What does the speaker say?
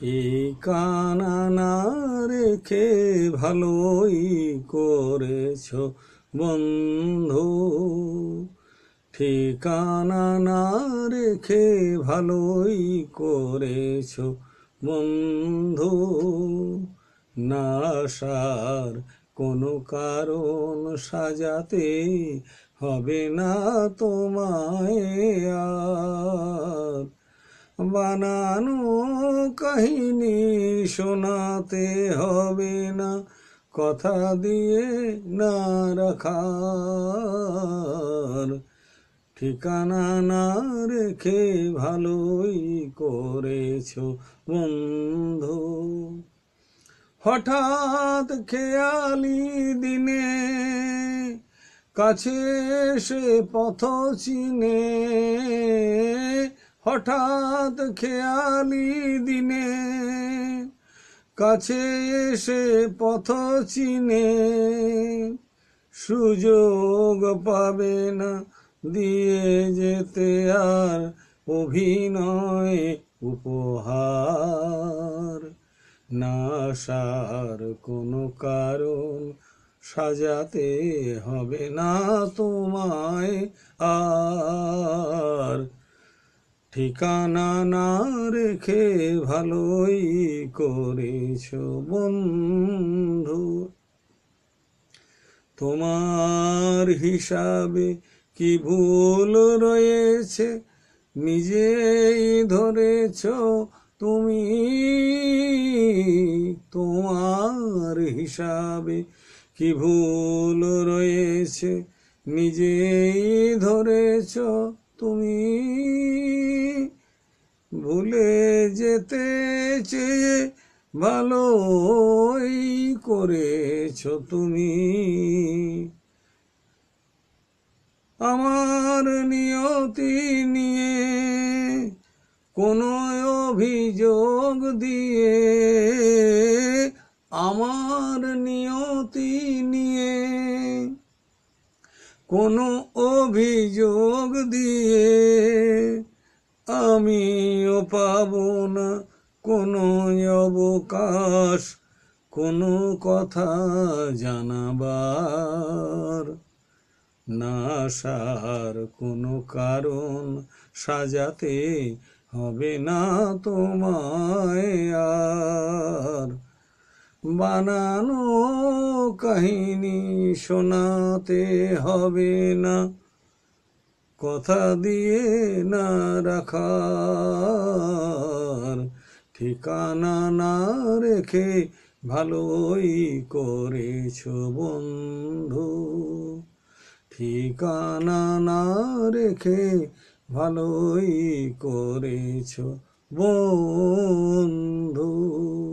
ঠিকানা না রেখে ভালোই করেছ বন্ধু ঠিকানা না রেখে ভালোই করেছ বন্ধু সার কোনো কারণ সাজাতে হবে না তোমায় আর বানানো কাহিনী শোনাতে হবে না কথা দিয়ে না রাখার ঠিকানা না রেখে ভালোই করেছ বন্ধু হঠাৎ খেয়ালি দিনে কাছে সে পথ চিনে হঠাৎ খেয়ালি দিনে কাছে এসে পথ চিনে সুযোগ পাবে না দিয়ে যেতে আর অভিনয় উপহার নাশার কোনো কারণ সাজাতে হবে না তোমায় আর ঠিকানা না রেখে ভালোই করেছ বন্ধু তোমার হিসাবে কি ভুল রয়েছে নিজেই ধরেছ তুমি তোমার হিসাবে কি ভুল রয়েছে নিজেই ধরেছ তুমি ভুলে যেতে চেয়ে ভালোই করেছ তুমি আমার নিয়তি নিয়ে কোনো অভিযোগ দিয়ে আমার কোনো অভিযোগ দিয়ে আমিও পাব না কোনো অবকাশ কোনো কথা জানাবার না সার কোনো কারণ সাজাতে হবে না তোমায় আর বানানো কাহিনী শোনাতে হবে না কথা দিয়ে না রাখার ঠিকানা না রেখে ভালোই করেছ বন্ধু ঠিকানা না রেখে ভালোই করেছ বন্ধু